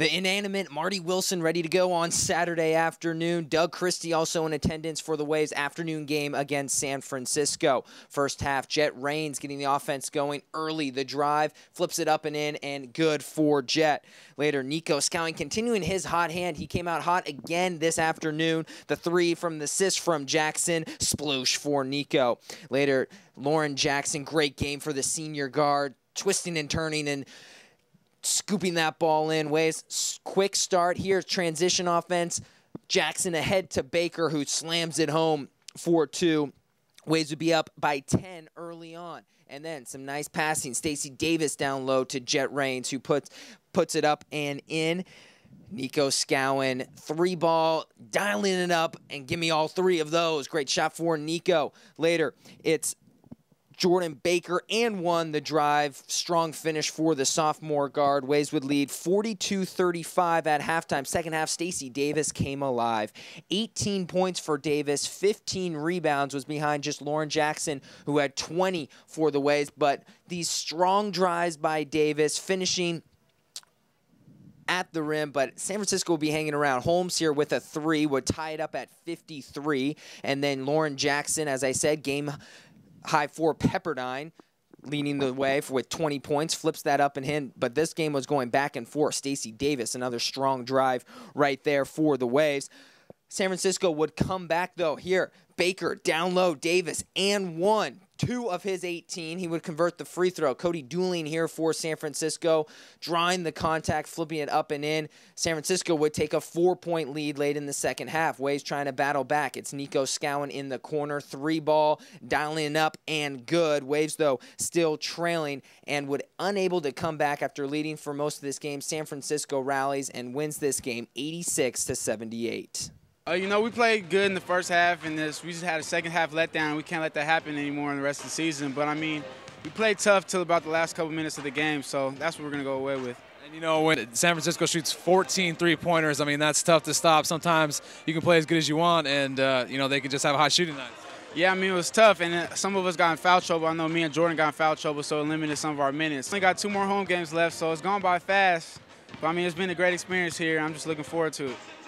The inanimate Marty Wilson ready to go on Saturday afternoon. Doug Christie also in attendance for the Waves afternoon game against San Francisco. First half, Jet Rains getting the offense going early. The drive flips it up and in, and good for Jet. Later, Nico Scowling continuing his hot hand. He came out hot again this afternoon. The three from the assist from Jackson, sploosh for Nico. Later, Lauren Jackson, great game for the senior guard, twisting and turning and scooping that ball in ways. Quick start here, transition offense. Jackson ahead to Baker, who slams it home for 2. Waves would be up by 10 early on. And then some nice passing. Stacy Davis down low to Jet Reigns, who puts, puts it up and in. Nico Scowen, three ball, dialing it up, and give me all three of those. Great shot for Nico. Later, it's Jordan Baker and one the drive. Strong finish for the sophomore guard. Ways would lead 42 35 at halftime. Second half, Stacy Davis came alive. 18 points for Davis, 15 rebounds was behind just Lauren Jackson, who had 20 for the Ways. But these strong drives by Davis, finishing at the rim, but San Francisco will be hanging around. Holmes here with a three would tie it up at 53. And then Lauren Jackson, as I said, game high four Pepperdine leading the way for, with 20 points, flips that up and in. But this game was going back and forth. Stacy Davis, another strong drive right there for the Waves. San Francisco would come back though here. Baker down low, Davis and one two of his 18. He would convert the free throw. Cody Duelling here for San Francisco, drawing the contact, flipping it up and in. San Francisco would take a four point lead late in the second half. Ways trying to battle back. It's Nico Scowen in the corner, three ball, dialing up and good. Waves, though, still trailing and would unable to come back after leading for most of this game. San Francisco rallies and wins this game 86 to 78. Uh, you know, we played good in the first half, and this we just had a second half letdown. We can't let that happen anymore in the rest of the season. But I mean, we played tough till about the last couple minutes of the game, so that's what we're gonna go away with. And you know, when San Francisco shoots 14 three-pointers, I mean that's tough to stop. Sometimes you can play as good as you want, and uh, you know they can just have a hot shooting night. Yeah, I mean, it was tough, and uh, some of us got in foul trouble. I know me and Jordan got in foul trouble, so it limited some of our minutes. We got two more home games left, so it's gone by fast. But, I mean, it's been a great experience here. I'm just looking forward to it.